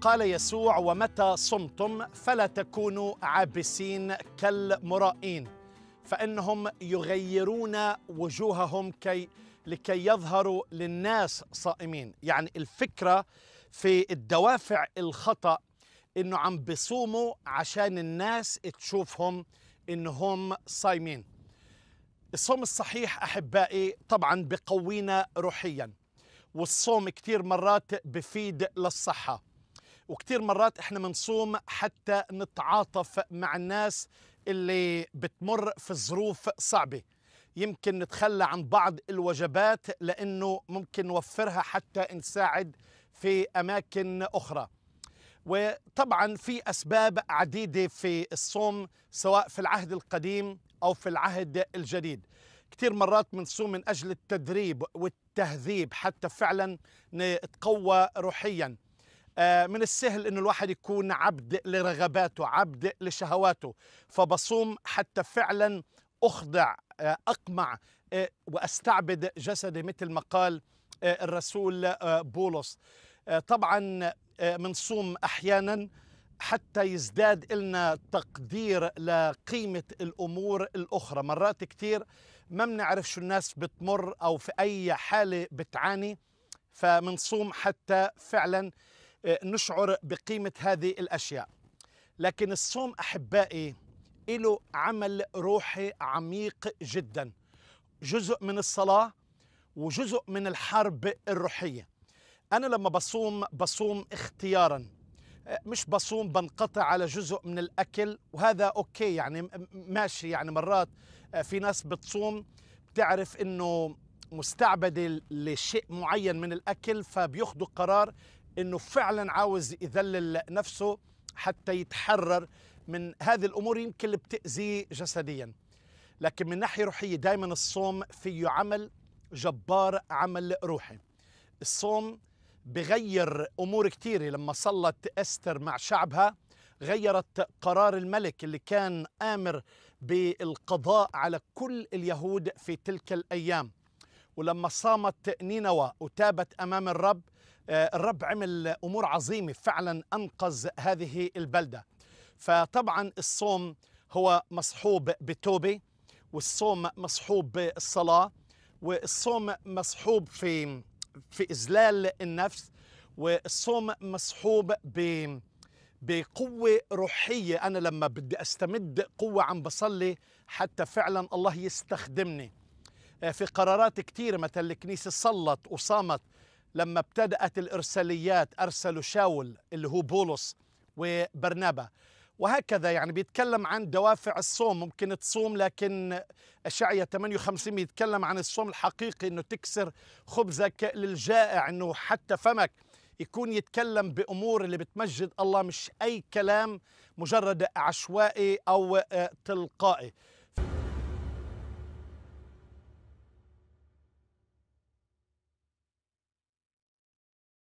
قال يسوع ومتى صمتم فلا تكونوا عابسين كالمرائين فانهم يغيرون وجوههم كي لكي يظهروا للناس صائمين يعني الفكره في الدوافع الخطا انه عم بصوموا عشان الناس تشوفهم انهم صايمين الصوم الصحيح احبائي طبعا بقوينا روحيا والصوم كثير مرات بفيد للصحه وكثير مرات احنا بنصوم حتى نتعاطف مع الناس اللي بتمر في ظروف صعبه يمكن نتخلى عن بعض الوجبات لانه ممكن نوفرها حتى نساعد في اماكن اخرى وطبعا في اسباب عديده في الصوم سواء في العهد القديم او في العهد الجديد كثير مرات بنصوم من اجل التدريب والتهذيب حتى فعلا نتقوى روحيا آه، من السهل انه الواحد يكون عبد لرغباته عبد لشهواته فبصوم حتى فعلا اخضع آه، اقمع آه، واستعبد جسدي مثل ما قال الرسول بولس طبعا منصوم احيانا حتى يزداد لنا تقدير لقيمة الأمور الأخرى مرات كتير ما بنعرف شو الناس بتمر أو في أي حالة بتعاني فمنصوم حتى فعلا نشعر بقيمة هذه الأشياء لكن الصوم أحبائي له عمل روحي عميق جدا جزء من الصلاة وجزء من الحرب الروحية أنا لما بصوم بصوم اختيارا مش بصوم بنقطع على جزء من الأكل وهذا أوكي يعني ماشي يعني مرات في ناس بتصوم بتعرف أنه مستعبدة لشيء معين من الأكل فبياخذوا قرار انه فعلا عاوز يذلل نفسه حتى يتحرر من هذه الامور يمكن اللي بتاذيه جسديا لكن من ناحيه روحيه دائما الصوم فيه عمل جبار عمل روحي الصوم بغير امور كثيره لما صلت استر مع شعبها غيرت قرار الملك اللي كان امر بالقضاء على كل اليهود في تلك الايام ولما صامت نينوى وتابت امام الرب آه، الرب عمل امور عظيمه فعلا انقذ هذه البلده فطبعا الصوم هو مصحوب بالتوبه والصوم مصحوب بالصلاه والصوم مصحوب في في اذلال النفس والصوم مصحوب ب بقوة روحية أنا لما بدي أستمد قوة عم بصلي حتى فعلا الله يستخدمني آه، في قرارات كثيرة مثل الكنيسة صلت وصامت لما ابتدأت الإرساليات أرسلوا شاول اللي هو بولس وبرنابا وهكذا يعني بيتكلم عن دوافع الصوم ممكن تصوم لكن اشعيا 58 بيتكلم عن الصوم الحقيقي أنه تكسر خبزك للجائع أنه حتى فمك يكون يتكلم بأمور اللي بتمجد الله مش أي كلام مجرد عشوائي أو آه، تلقائي